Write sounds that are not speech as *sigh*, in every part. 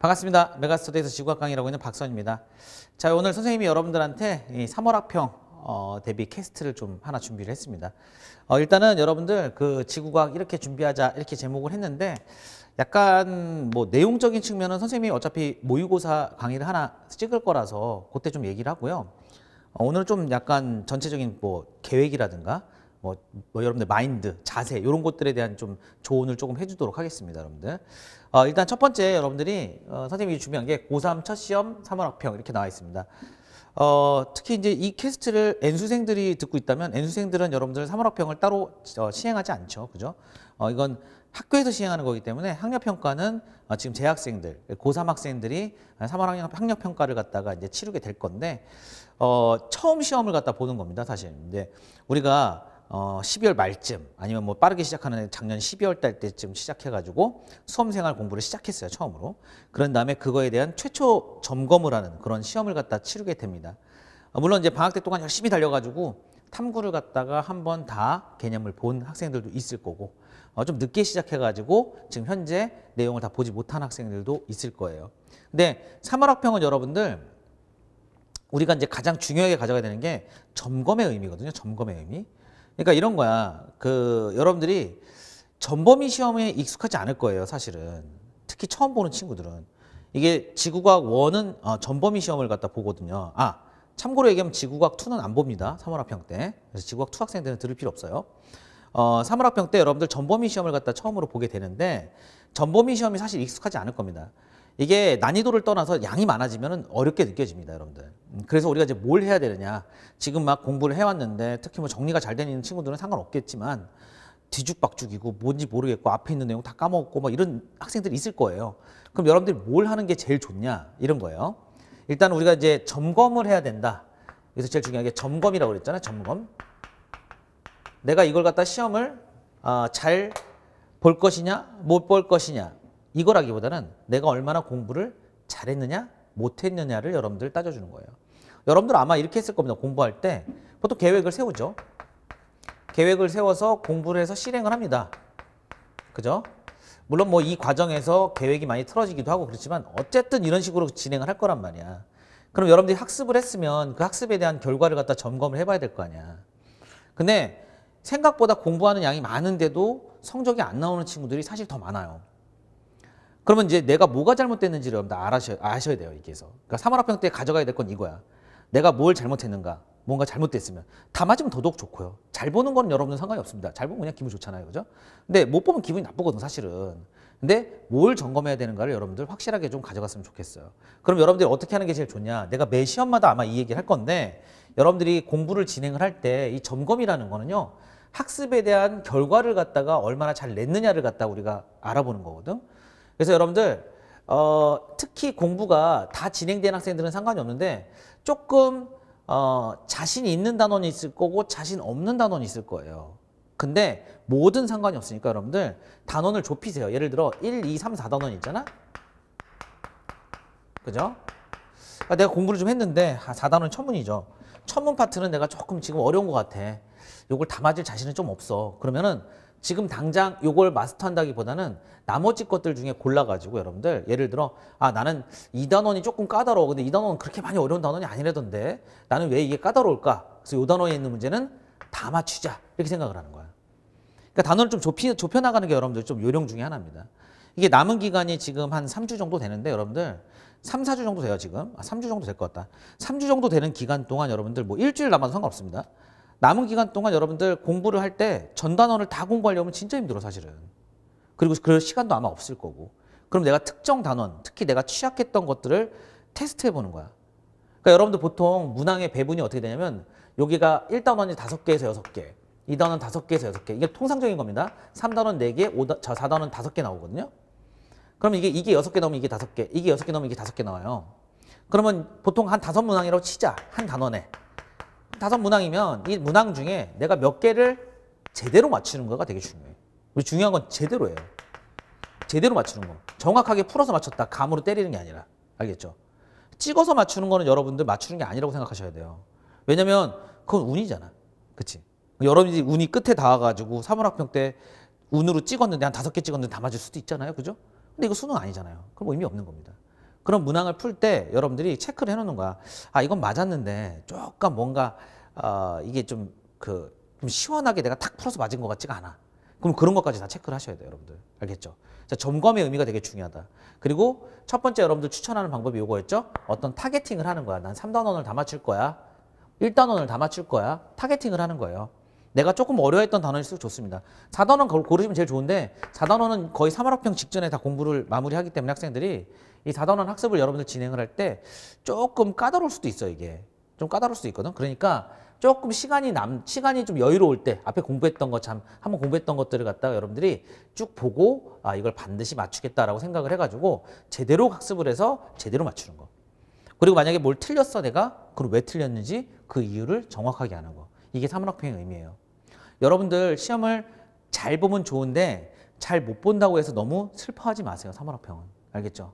반갑습니다. 메가스터디에서 지구학 강의라고 있는 박선입니다. 자, 오늘 선생님이 여러분들한테 이 3월 학평 어, 데뷔 캐스트를 좀 하나 준비를 했습니다. 어, 일단은 여러분들 그 지구과학 이렇게 준비하자 이렇게 제목을 했는데 약간 뭐 내용적인 측면은 선생님이 어차피 모의고사 강의를 하나 찍을 거라서 그때 좀 얘기를 하고요. 어, 오늘 좀 약간 전체적인 뭐 계획이라든가 뭐, 뭐, 여러분들 마인드, 자세 이런 것들에 대한 좀 조언을 조금 해주도록 하겠습니다, 여러분들. 어, 일단 첫 번째 여러분들이 어, 선생님이 중요한 게 고3 첫 시험 3월 학평 이렇게 나와 있습니다. 어, 특히 이제 이 캐스트를 N수생들이 듣고 있다면 N수생들은 여러분들 3월 학평을 따로 어, 시행하지 않죠, 그죠? 어, 이건 학교에서 시행하는 거기 때문에 학력평가는 어, 지금 재학생들, 고3 학생들이 3월 학력, 학력평가를 갖다가 이제 치르게 될 건데 어, 처음 시험을 갖다 보는 겁니다, 사실. 근데 우리가 어, 12월 말쯤 아니면 뭐 빠르게 시작하는 작년 12월 달 때쯤 시작해가지고 수험생활 공부를 시작했어요 처음으로 그런 다음에 그거에 대한 최초 점검을 하는 그런 시험을 갖다 치르게 됩니다 어, 물론 이제 방학 때 동안 열심히 달려가지고 탐구를 갖다가 한 번 다 개념을 본 학생들도 있을 거고 어, 좀 늦게 시작해가지고 지금 현재 내용을 다 보지 못한 학생들도 있을 거예요 근데 3월 학평은 여러분들 우리가 이제 가장 중요하게 가져가야 되는 게 점검의 의미거든요 점검의 의미 그러니까 이런 거야. 그 여러분들이 전범위 시험에 익숙하지 않을 거예요, 사실은. 특히 처음 보는 친구들은. 이게 지구과학 1은 어, 전범위 시험을 갖다 보거든요. 아, 참고로 얘기하면 지구과학 2는 안 봅니다. 3월학평 때. 그래서 지구과학 2 학생들은 들을 필요 없어요. 어, 3월학평 때 여러분들 전범위 시험을 갖다 처음으로 보게 되는데 전범위 시험이 사실 익숙하지 않을 겁니다. 이게 난이도를 떠나서 양이 많아지면 어렵게 느껴집니다, 여러분들. 음, 그래서 우리가 이제 뭘 해야 되느냐. 지금 막 공부를 해왔는데 특히 뭐 정리가 잘 되는 친구들은 상관없겠지만 뒤죽박죽이고 뭔지 모르겠고 앞에 있는 내용 다 까먹고 막 뭐 이런 학생들이 있을 거예요. 그럼 여러분들이 뭘 하는 게 제일 좋냐 이런 거예요. 일단 우리가 이제 점검을 해야 된다. 그래서 제일 중요한 게 점검이라고 그랬잖아요. 점검. 내가 이걸 갖다 시험을 어, 아, 잘 볼 것이냐 못 볼 것이냐 이거라기보다는 내가 얼마나 공부를 잘했느냐 못했느냐를 여러분들 따져주는 거예요. 여러분들 아마 이렇게 했을 겁니다. 공부할 때 보통 계획을 세우죠. 계획을 세워서 공부를 해서 실행을 합니다. 그죠? 물론 뭐 이 과정에서 계획이 많이 틀어지기도 하고 그렇지만 어쨌든 이런 식으로 진행을 할 거란 말이야. 그럼 여러분들이 학습을 했으면 그 학습에 대한 결과를 갖다 점검을 해봐야 될 거 아니야. 근데 생각보다 공부하는 양이 많은데도 성적이 안 나오는 친구들이 사실 더 많아요. 그러면 이제 내가 뭐가 잘못됐는지를 여러분들 아셔야, 아셔야 돼요. 이렇게 해서 그러니까 삼월화평때 가져가야 될 건 이거야. 내가 뭘 잘못했는가. 뭔가 잘못됐으면. 다 맞으면 더더욱 좋고요. 잘 보는 건 여러분은 상관이 없습니다. 잘 보면 그냥 기분 좋잖아요. 그죠? 근데 못 보면 기분이 나쁘거든, 사실은. 근데 뭘 점검해야 되는가를 여러분들 확실하게 좀 가져갔으면 좋겠어요. 그럼 여러분들이 어떻게 하는 게 제일 좋냐. 내가 매 시험마다 아마 이 얘기를 할 건데 여러분들이 공부를 진행을 할 때 이 점검이라는 거는요. 학습에 대한 결과를 갖다가 얼마나 잘 냈느냐를 갖다 가 우리가 알아보는 거거든. 그래서 여러분들 어, 특히 공부가 다 진행된 학생들은 상관이 없는데 조금 어, 자신 있는 단원이 있을 거고 자신 없는 단원이 있을 거예요. 근데 모든 상관이 없으니까 여러분들 단원을 좁히세요. 예를 들어 1, 2, 3, 4단원 있잖아? 그죠? 아, 내가 공부를 좀 했는데 4단원 아, 천문이죠. 천문 파트는 내가 조금 지금 어려운 것 같아. 요걸 다 맞을 자신은 좀 없어. 그러면은 지금 당장 요걸 마스터한다기보다는 나머지 것들 중에 골라가지고 여러분들 예를 들어 아 나는 이 단원이 조금 까다로워. 근데 이 단원은 그렇게 많이 어려운 단원이 아니라던데 나는 왜 이게 까다로울까? 그래서 요 단원에 있는 문제는 다 맞추자 이렇게 생각을 하는 거야. 그러니까 단원을 좀 좁히, 좁혀나가는 게 여러분들 좀 요령 중에 하나입니다. 이게 남은 기간이 지금 한 3주 정도 되는데 여러분들 3, 4주 정도 돼요 지금 아, 3주 정도 될 것 같다 3주 정도 되는 기간 동안 여러분들 뭐 일주일 남아도 상관없습니다 남은 기간 동안 여러분들 공부를 할 때 전단원을 다 공부하려면 진짜 힘들어 사실은 그리고 그럴 시간도 아마 없을 거고 그럼 내가 특정 단원 특히 내가 취약했던 것들을 테스트해 보는 거야 그러니까 여러분들 보통 문항의 배분이 어떻게 되냐면 여기가 1단원이 5개에서 6개 2단원 5개에서 6개 이게 통상적인 겁니다 3단원 4개 5단, 4단원 5개 나오거든요 그럼 이게 이게 여섯 개넘으면 이게 다섯 개, 이게 여섯 개 넣으면 이게 다섯 개 나와요. 그러면 보통 한 다섯 문항이라고 치자 한 단원에 다섯 문항이면 이 문항 중에 내가 몇 개를 제대로 맞추는 거가 되게 중요해요. 우리 중요한 건 제대로예요. 제대로 맞추는 거. 정확하게 풀어서 맞췄다. 감으로 때리는 게 아니라. 알겠죠? 찍어서 맞추는 거는 여러분들 맞추는 게 아니라고 생각하셔야 돼요. 왜냐면 그건 운이잖아. 그치? 여러분이 운이 끝에 닿아가지고 사물학평 때 운으로 찍었는데 한 다섯 개 찍었는데 다 맞을 수도 있잖아요. 그죠? 근데 이거 수능 아니잖아요. 그럼 의미 없는 겁니다. 그런 문항을 풀 때 여러분들이 체크를 해놓는 거야. 아 이건 맞았는데 조금 뭔가 어, 이게 좀 그좀 그, 시원하게 내가 탁 풀어서 맞은 것 같지가 않아. 그럼 그런 것까지 다 체크를 하셔야 돼요, 여러분들. 알겠죠? 자, 점검의 의미가 되게 중요하다. 그리고 첫 번째 여러분들 추천하는 방법이 이거였죠? 어떤 타겟팅을 하는 거야. 난 3단원을 다 맞출 거야. 1단원을 다 맞출 거야. 타겟팅을 하는 거예요. 내가 조금 어려했던 워 단어일수록 좋습니다. 4단원 고르시면 제일 좋은데 4단원은 거의 3학평 직전에 다 공부를 마무리하기 때문에 학생들이 이 4단원 학습을 여러분들 진행을 할 때 조금 까다로울 수도 있어요, 이게. 좀 까다로울 수도 있거든. 그러니까 조금 시간이 남 시간이 좀 여유로울 때 앞에 공부했던 것 참 한번 공부했던 것들을 갖다가 여러분들이 쭉 보고 아 이걸 반드시 맞추겠다라고 생각을 해가지고 제대로 학습을 해서 제대로 맞추는 거 그리고 만약에 뭘 틀렸어 내가 그걸 왜 틀렸는지 그 이유를 정확하게 아는 거 이게 3문학평의 의미예요 여러분들 시험을 잘 보면 좋은데 잘 못 본다고 해서 너무 슬퍼하지 마세요. 3월 학평은. 알겠죠?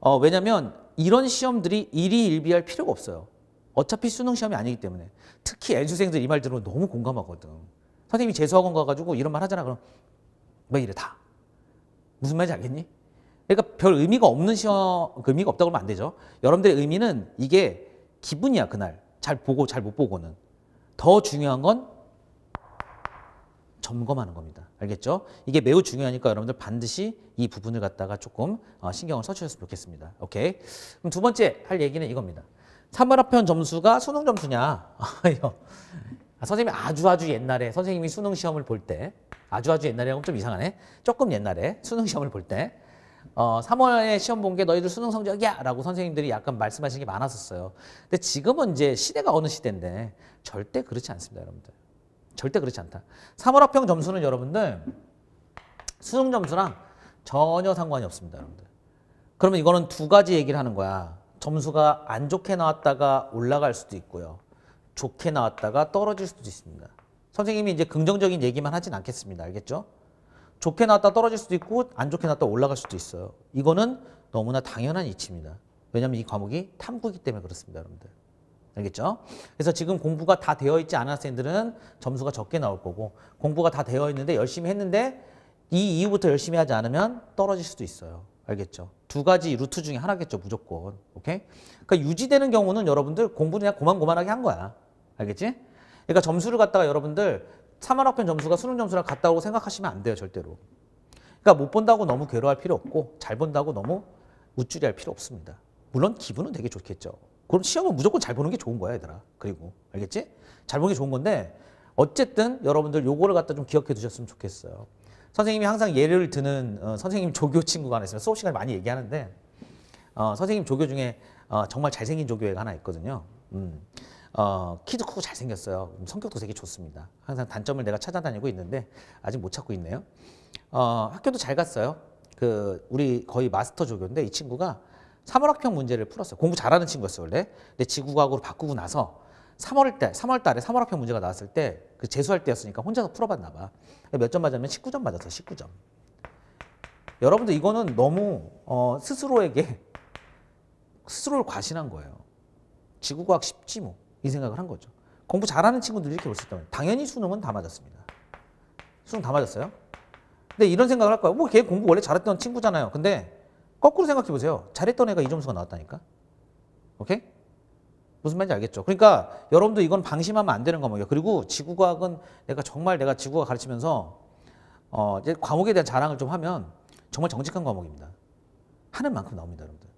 어, 왜냐면 이런 시험들이 일희일비할 필요가 없어요. 어차피 수능 시험이 아니기 때문에. 특히 애수생들이 말 들으면 너무 공감하거든. 선생님이 재수학원 가가지고 이런 말 하잖아. 그럼 왜 이래 다. 무슨 말인지 알겠니? 그러니까 별 의미가 없는 시험, 그 의미가 없다고 하면 안 되죠. 여러분들의 의미는 이게 기분이야, 그날. 잘 보고 잘 못 보고는. 더 중요한 건 점검하는 겁니다. 알겠죠? 이게 매우 중요하니까 여러분들 반드시 이 부분을 갖다가 조금 어, 신경을 써주셨으면 좋겠습니다. 오케이? 그럼 두 번째 할 얘기는 이겁니다. 3월 합편 점수가 수능 점수냐? *laughs* 아, 선생님이 아주 아주 옛날에 선생님이 수능 시험을 볼 때 아주 아주 옛날에 하면 좀 이상하네. 조금 옛날에 수능 시험을 볼 때 어, 3월에 시험 본 게 너희들 수능 성적이야! 라고 선생님들이 약간 말씀하신게 많았었어요. 근데 지금은 이제 시대가 어느 시대인데 절대 그렇지 않습니다, 여러분들. 절대 그렇지 않다. 3월 합평 점수는 여러분들 수능 점수랑 전혀 상관이 없습니다. 여러분들. 그러면 이거는 두 가지 얘기를 하는 거야. 점수가 안 좋게 나왔다가 올라갈 수도 있고요. 좋게 나왔다가 떨어질 수도 있습니다. 선생님이 이제 긍정적인 얘기만 하진 않겠습니다. 알겠죠? 좋게 나왔다 떨어질 수도 있고 안 좋게 나왔다 올라갈 수도 있어요. 이거는 너무나 당연한 이치입니다. 왜냐하면 이 과목이 탐구이기 때문에 그렇습니다. 여러분들. 알겠죠? 그래서 지금 공부가 다 되어 있지 않은 학생들은 점수가 적게 나올 거고 공부가 다 되어 있는데 열심히 했는데 이 이후부터 열심히 하지 않으면 떨어질 수도 있어요. 알겠죠? 두 가지 루트 중에 하나겠죠, 무조건. 오케이? 그러니까 유지되는 경우는 여러분들 공부는 그냥 고만고만하게 한 거야. 알겠지? 그러니까 점수를 갖다가 여러분들 3학년 점수가 수능 점수랑 같다고 생각하시면 안 돼요, 절대로. 그러니까 못 본다고 너무 괴로워할 필요 없고 잘 본다고 너무 우쭐이할 필요 없습니다. 물론 기분은 되게 좋겠죠. 그럼 시험은 무조건 잘 보는 게 좋은 거야 얘들아. 그리고 알겠지? 잘 보는 게 좋은 건데 어쨌든 여러분들 요거를 갖다 좀 기억해 두셨으면 좋겠어요. 선생님이 항상 예를 드는 어, 선생님 조교 친구가 하나 있어요. 수업 시간에 많이 얘기하는데 어, 선생님 조교 중에 어, 정말 잘생긴 조교애가 하나 있거든요. 음. 어, 키도 크고 잘생겼어요. 음, 성격도 되게 좋습니다. 항상 단점을 내가 찾아다니고 있는데 아직 못 찾고 있네요. 어, 학교도 잘 갔어요. 그 우리 거의 마스터 조교인데 이 친구가 3월학평 문제를 풀었어요. 공부 잘하는 친구였어 요 원래. 근데 지구과학으로 바꾸고 나서 3월 때, 3월 달에 3월학평 문제가 나왔을 때그 재수할 때였으니까 혼자서 풀어봤나 봐. 몇 점 맞았냐면 19점 맞았어, 19점. 여러분들 이거는 너무 어, 스스로에게 *laughs* 스스로를 과신한 거예요. 지구과학 쉽지 뭐. 이 생각을 한 거죠. 공부 잘하는 친구들이 이렇게 볼 수 있다면 당연히 수능은 다 맞았습니다. 수능 다 맞았어요. 근데 이런 생각을 할 거예요. 뭐 걔 공부 원래 잘했던 친구잖아요. 근데 거꾸로 생각해 보세요. 잘했던 애가 이 점수가 나왔다니까. 오케이? 무슨 말인지 알겠죠? 그러니까 여러분도 이건 방심하면 안 되는 겁니다. 그리고 지구과학은 내가 정말 내가 지구과학 가르치면서 어, 이제 과목에 대한 자랑을 좀 하면 정말 정직한 과목입니다. 하는 만큼 나옵니다, 여러분들.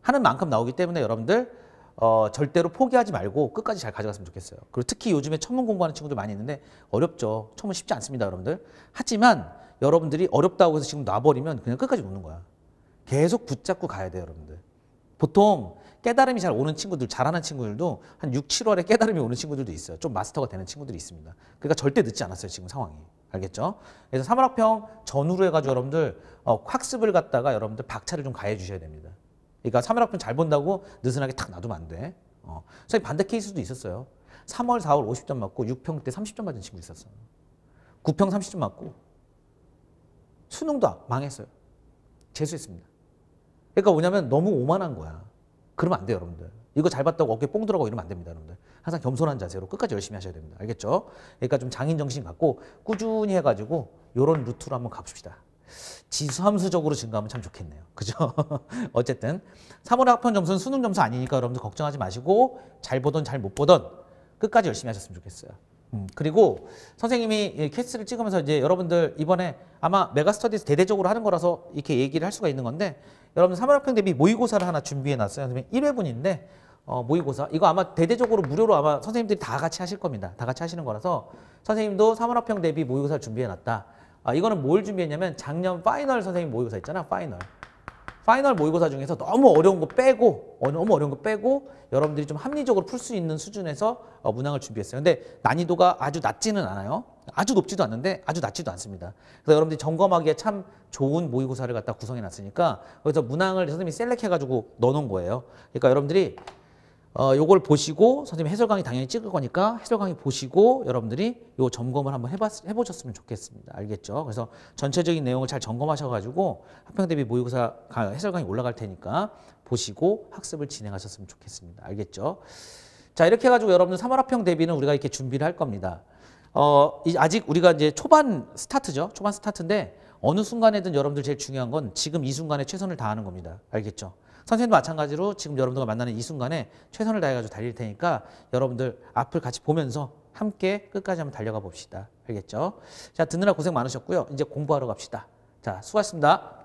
하는 만큼 나오기 때문에 여러분들 어, 절대로 포기하지 말고 끝까지 잘 가져갔으면 좋겠어요. 그리고 특히 요즘에 천문 공부하는 친구들 많이 있는데 어렵죠. 천문 쉽지 않습니다, 여러분들. 하지만 여러분들이 어렵다고 해서 지금 놔버리면 그냥 끝까지 놓는 거야. 계속 붙잡고 가야 돼요, 여러분들. 보통 깨달음이 잘 오는 친구들, 잘하는 친구들도 한 6, 7월에 깨달음이 오는 친구들도 있어요. 좀 마스터가 되는 친구들이 있습니다. 그러니까 절대 늦지 않았어요, 지금 상황이. 알겠죠? 그래서 사월학평 전후로 해가지고 여러분들 어, 학습을 갖다가 여러분들 박차를 좀 가해 주셔야 됩니다. 그러니까 사월학평잘 본다고 느슨하게 탁 놔두면 안 돼. 어. 선생님 반대 케이스도 있었어요. 3월, 4월 50점 맞고 6평 때 30점 맞은 친구 있었어. 요 9평 30점 맞고 수능도 망했어요. 재수했습니다. 그러니까 뭐냐면 너무 오만한 거야. 그러면 안 돼요, 여러분들. 이거 잘 봤다고 어깨 뽕 들어가고 이러면 안 됩니다, 여러분들. 항상 겸손한 자세로 끝까지 열심히 하셔야 됩니다. 알겠죠? 그러니까 좀 장인 정신 갖고 꾸준히 해가지고 요런 루트로 한번 가봅시다. 지수함수적으로 증가하면 참 좋겠네요. *laughs* 그죠? 어쨌든 3월 학편 점수는 수능 점수 아니니까 여러분들 걱정하지 마시고 잘 보던 잘 못 보던 끝까지 열심히 하셨으면 좋겠어요. 음, 그리고 선생님이 캐스를 찍으면서 이제 여러분들 이번에 아마 메가스터디에서 대대적으로 하는 거라서 이렇게 얘기를 할 수가 있는 건데 여러분 3월학평 대비 모의고사를 하나 준비해놨어요. 그러면 1회분인데 어, 모의고사 이거 아마 대대적으로 무료로 아마 선생님들이 다 같이 하실 겁니다. 다 같이 하시는 거라서 선생님도 산업학평 대비 모의고사를 준비해놨다. 아, 이거는 뭘 준비했냐면 작년 파이널 선생님 모의고사 있잖아. 파이널. 파이널 모의고사 중에서 너무 어려운 거 빼고 어, 너무 어려운 거 빼고 여러분들이 좀 합리적으로 풀 수 있는 수준에서 어, 문항을 준비했어요. 근데 난이도가 아주 낮지는 않아요. 아주 높지도 않는데 아주 낮지도 않습니다. 그래서 여러분들이 점검하기에 참 좋은 모의고사를 갖다 구성해 놨으니까 그래서 문항을 선생님이 셀렉해 가지고 넣어 놓은 거예요. 그러니까 여러분들이 어, 요걸 보시고 선생님 해설 강의 당연히 찍을 거니까 해설 강의 보시고 여러분들이 요 점검을 한번 해봤, 해보셨으면 좋겠습니다. 알겠죠? 그래서 전체적인 내용을 잘 점검하셔가지고 학평 대비 모의고사 해설 강의 올라갈 테니까 보시고 학습을 진행하셨으면 좋겠습니다. 알겠죠? 자 이렇게 해가지고 여러분들 3월 학평 대비는 우리가 이렇게 준비를 할 겁니다. 어, 이, 아직 우리가 이제 초반 스타트죠. 초반 스타트인데 어느 순간에든 여러분들 제일 중요한 건 지금 이 순간에 최선을 다하는 겁니다. 알겠죠? 선생님도 마찬가지로 지금 여러분들과 만나는 이 순간에 최선을 다해가지고 달릴 테니까 여러분들 앞을 같이 보면서 함께 끝까지 한번 달려가 봅시다. 알겠죠? 자, 듣느라 고생 많으셨고요. 이제 공부하러 갑시다. 자, 수고하셨습니다.